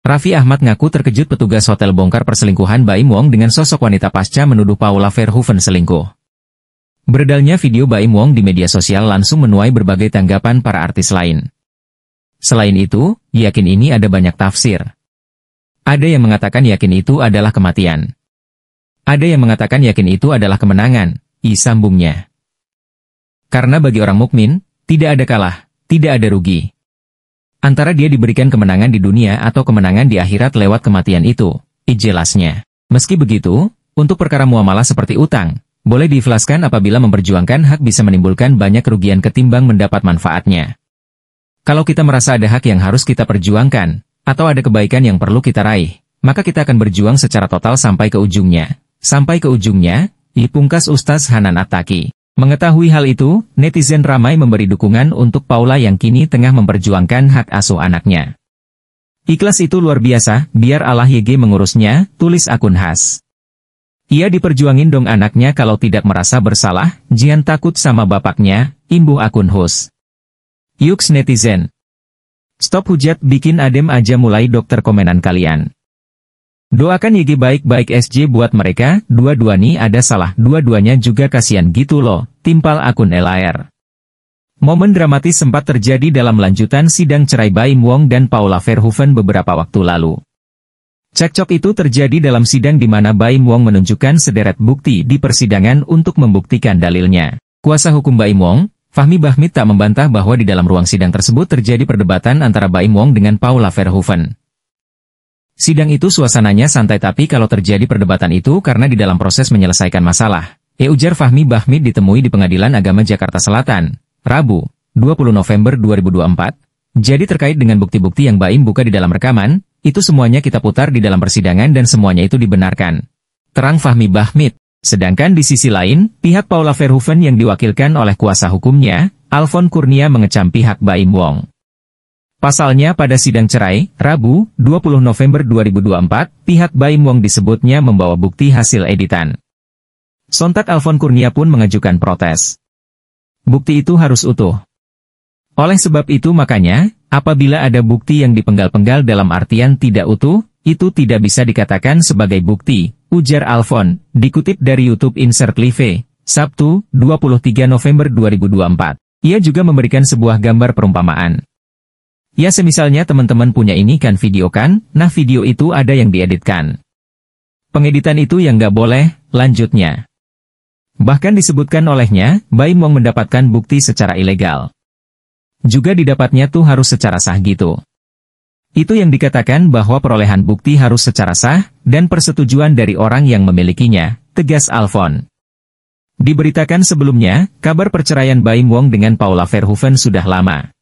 Raffi Ahmad ngaku terkejut petugas hotel bongkar perselingkuhan Baim Wong dengan sosok wanita pasca menuduh Paula Verhoeven selingkuh. Beredalnya video Baim Wong di media sosial langsung menuai berbagai tanggapan para artis lain. Selain itu, yakin ini ada banyak tafsir. Ada yang mengatakan yakin itu adalah kematian. Ada yang mengatakan yakin itu adalah kemenangan, isambungnya. Karena bagi orang mukmin, tidak ada kalah, tidak ada rugi. Antara dia diberikan kemenangan di dunia atau kemenangan di akhirat lewat kematian itu, ijelasnya. Meski begitu, untuk perkara muamalah seperti utang, boleh dijelaskan apabila memperjuangkan hak bisa menimbulkan banyak kerugian ketimbang mendapat manfaatnya. Kalau kita merasa ada hak yang harus kita perjuangkan, atau ada kebaikan yang perlu kita raih, maka kita akan berjuang secara total sampai ke ujungnya. Sampai ke ujungnya, dipungkas Ustaz Hanan Ataki. Mengetahui hal itu, netizen ramai memberi dukungan untuk Paula yang kini tengah memperjuangkan hak asuh anaknya. Ikhlas itu luar biasa, biar Allah YG mengurusnya, tulis akun khas. Ia diperjuangin dong anaknya kalau tidak merasa bersalah, Jian takut sama bapaknya, imbuh akun host. Yuks netizen. Stop hujat bikin adem aja mulai dokter komenan kalian. Doakan Yigi baik-baik SJ buat mereka, dua-dua nih ada salah, dua-duanya juga kasihan gitu loh, timpal akun LAR. Momen dramatis sempat terjadi dalam lanjutan sidang cerai Baim Wong dan Paula Verhoeven beberapa waktu lalu. Cekcok itu terjadi dalam sidang di mana Baim Wong menunjukkan sederet bukti di persidangan untuk membuktikan dalilnya. Kuasa hukum Baim Wong, Fahmi Bahmid tak membantah bahwa di dalam ruang sidang tersebut terjadi perdebatan antara Baim Wong dengan Paula Verhoeven. Sidang itu suasananya santai tapi kalau terjadi perdebatan itu karena di dalam proses menyelesaikan masalah. E. Ujar Fahmi Bahmid ditemui di Pengadilan Agama Jakarta Selatan, Rabu, 20 November 2024. Jadi terkait dengan bukti-bukti yang Baim buka di dalam rekaman, itu semuanya kita putar di dalam persidangan dan semuanya itu dibenarkan. Terang Fahmi Bahmid. Sedangkan di sisi lain, pihak Paula Verhoeven yang diwakilkan oleh kuasa hukumnya, Alfon Kurnia mengecam pihak Baim Wong. Pasalnya pada sidang cerai, Rabu, 20 November 2024, pihak Baim Wong disebutnya membawa bukti hasil editan. Sontak Alfon Kurnia pun mengajukan protes. Bukti itu harus utuh. Oleh sebab itu makanya, apabila ada bukti yang dipenggal-penggal dalam artian tidak utuh, itu tidak bisa dikatakan sebagai bukti, ujar Alfon, dikutip dari YouTube Insert Live, Sabtu, 23 November 2024. Ia juga memberikan sebuah gambar perumpamaan. Ya semisalnya teman-teman punya ini kan video kan, nah video itu ada yang dieditkan. Pengeditan itu yang nggak boleh, lanjutnya. Bahkan disebutkan olehnya, Baim Wong mendapatkan bukti secara ilegal. Juga didapatnya tuh harus secara sah gitu. Itu yang dikatakan bahwa perolehan bukti harus secara sah, dan persetujuan dari orang yang memilikinya, tegas Alfon. Diberitakan sebelumnya, kabar perceraian Baim Wong dengan Paula Verhoeven sudah lama.